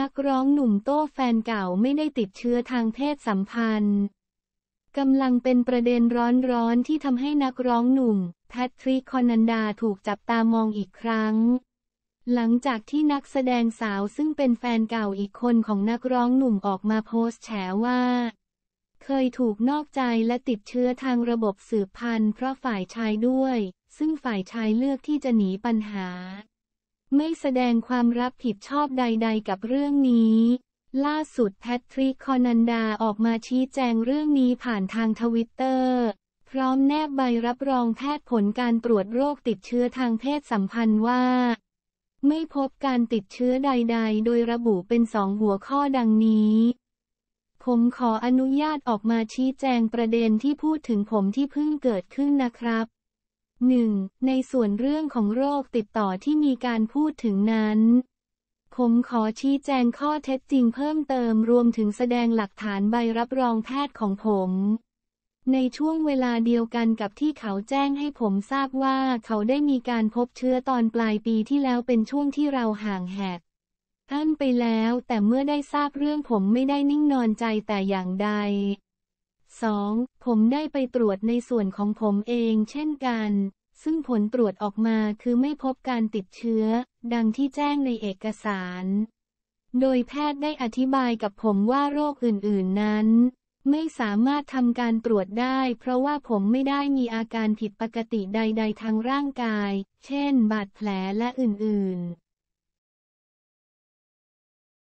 นักร้องหนุ่มโต้แฟนเก่าไม่ได้ติดเชื้อทางเพศสัมพันธ์กำลังเป็นประเด็นร้อนๆที่ทำให้นักร้องหนุ่ม แพทริกคอนันดาถูกจับตามองอีกครั้ง หลังจากที่นักแสดงสาวซึ่งเป็นแฟนเก่าอีกคนของนักร้องหนุ่มออกมาโพสต์แฉว่า เคยถูกนอกใจและติดเชื้อทางระบบสืบพันธุ์เพราะฝ่ายชายด้วยซึ่งฝ่ายชายเลือกที่จะหนีปัญหาไม่แสดงความรับผิดชอบใดๆ กับเรื่องนี้ ล่าสุดแพทริกคอนันดาออกมาชี้แจงเรื่องนี้ผ่านทางทวิตเตอร์ พร้อมแนบใบรับรองแพทย์ผลการตรวจโรคติดเชื้อทางเพศสัมพันธ์ว่า ไม่พบการติดเชื้อใด ๆ โดยระบุเป็นสองหัวข้อดังนี้ ผมขออนุญาตออกมาชี้แจงประเด็นที่พูดถึงผมที่เพิ่งเกิดขึ้นนะครับ 1. ในส่วนเรื่องของโรคติดต่อที่มีการพูดถึงนั้น ผมขอชี้แจงข้อเท็จจริงเพิ่มเติมรวมถึงแสดงหลักฐานใบรับรองแพทย์ของผม ในช่วงเวลาเดียวกันกับที่เขาแจ้งให้ผมทราบว่าเขาได้มีการพบเชื้อตอนปลายปีที่แล้วเป็นช่วงที่เราห่างแหก ท่านไปแล้วแต่เมื่อได้ทราบเรื่องผมไม่ได้นิ่งนอนใจแต่อย่างใด 2. ผมได้ไปตรวจในส่วนของผมเองเช่นกัน ซึ่งผลตรวจออกมาคือไม่พบการติดเชื้อ ดังที่แจ้งในเอกสาร โดยแพทย์ได้อธิบายกับผมว่าโรคอื่นๆ นั้น ไม่สามารถทำการตรวจได้เพราะว่าผมไม่ได้มีอาการผิดปกติใด ๆ ทางร่างกาย เช่นบาดแผลและอื่นๆ